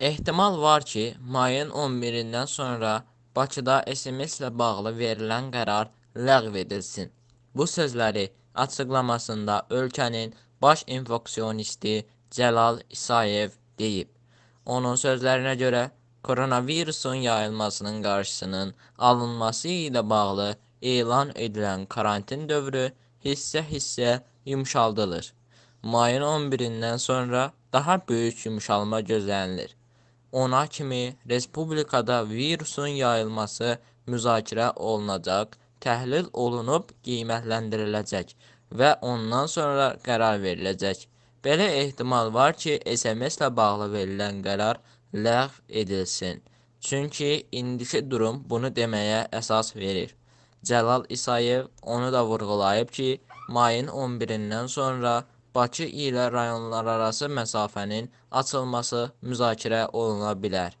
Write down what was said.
Ehtimal var ki, mayın 11-dən sonra Bakıda SMS-lə bağlı verilən qərar ləğv edilsin. Bu sözləri açıqlamasında ölkənin baş infoksionisti Cəlal İsayev deyib. Onun sözlərinə görə, koronavirusun yayılmasının qarşısının alınması ilə bağlı elan edilən karantin dövrü hissə-hissə yumşaldılır. Mayın 11-dən sonra daha böyük yumşalma gözlənilir ona kimi respublikada virusun yayılması müzakirə olunacaq, təhlil olunub qiymətləndiriləcək və ondan sonra qərar veriləcək. Belə ehtimal var ki, SMS-lə bağlı verilən qərar ləğv edilsin. Çünki indiki durum bunu deməyə əsas verir. Cəlal İsayev onu da vurğulayıb ki, mayın 11-dən sonra Bakı ilə rayonlararası məsafənin açılması müzakirə oluna bilər.